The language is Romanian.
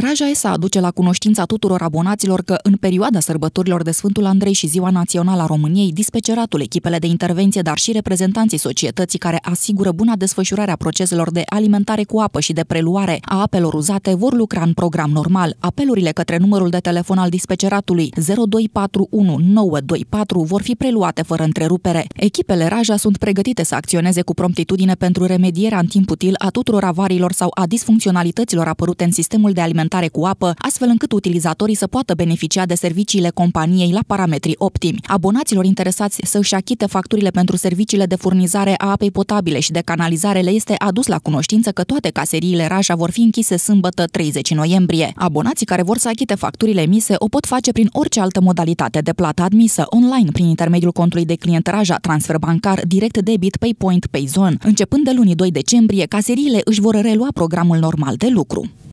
Raja ESA aduce la cunoștința tuturor abonaților că în perioada sărbătorilor de Sfântul Andrei și Ziua Națională a României, dispeceratul, echipele de intervenție, dar și reprezentanții societății care asigură buna desfășurare a proceselor de alimentare cu apă și de preluare a apelor uzate vor lucra în program normal. Apelurile către numărul de telefon al dispeceratului 0241924 vor fi preluate fără întrerupere. Echipele Raja sunt pregătite să acționeze cu promptitudine pentru remedierea în timp util a tuturor avariilor sau a disfuncționalităților apărute în sistemul de alimentare alimentare cu apă, astfel încât utilizatorii să poată beneficia de serviciile companiei la parametri optimi. Abonaților interesați să își achite facturile pentru serviciile de furnizare a apei potabile și de canalizare le este adus la cunoștință că toate caseriile Raja vor fi închise sâmbătă 30 noiembrie. Abonații care vor să achite facturile emise o pot face prin orice altă modalitate de plată admisă, online, prin intermediul contului de client Raja, transfer bancar, direct debit, PayPoint, PayZone. Începând de luni 2 decembrie, caseriile își vor relua programul normal de lucru.